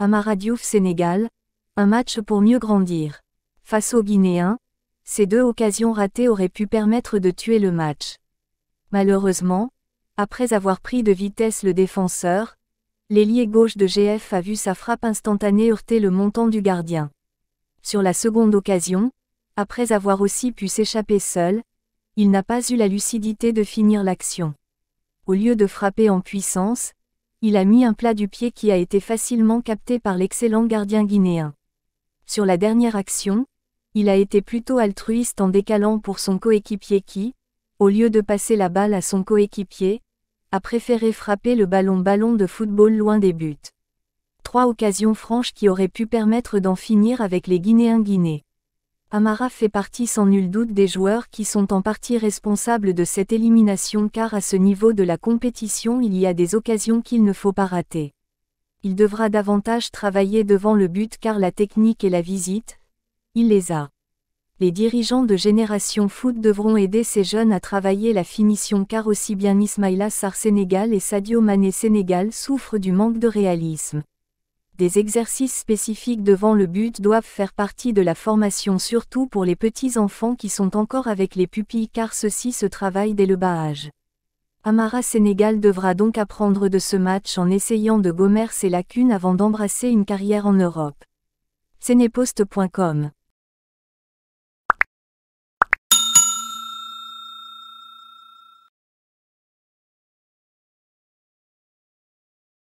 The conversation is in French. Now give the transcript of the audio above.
Amara Diouf Sénégal, un match pour mieux grandir. Face aux Guinéens, ces deux occasions ratées auraient pu permettre de tuer le match. Malheureusement, après avoir pris de vitesse le défenseur, l'ailier gauche de GF a vu sa frappe instantanée heurter le montant du gardien. Sur la seconde occasion, après avoir aussi pu s'échapper seul, il n'a pas eu la lucidité de finir l'action. Au lieu de frapper en puissance, il a mis un plat du pied qui a été facilement capté par l'excellent gardien guinéen. Sur la dernière action, il a été plutôt altruiste en décalant pour son coéquipier qui, au lieu de passer la balle à son coéquipier, a préféré frapper le ballon-ballon de football loin des buts. Trois occasions franches qui auraient pu permettre d'en finir avec les guinéens guinés. Amara fait partie sans nul doute des joueurs qui sont en partie responsables de cette élimination car à ce niveau de la compétition il y a des occasions qu'il ne faut pas rater. Il devra davantage travailler devant le but car la technique et la visite, il les a. Les dirigeants de Génération Foot devront aider ces jeunes à travailler la finition car aussi bien Ismaila Sar Sénégal et Sadio Mané Sénégal souffrent du manque de réalisme des exercices spécifiques devant le but doivent faire partie de la formation surtout pour les petits-enfants qui sont encore avec les pupilles car ceux-ci se travaillent dès le bas âge. Amara Sénégal devra donc apprendre de ce match en essayant de gommer ses lacunes avant d'embrasser une carrière en Europe. Sénépost.com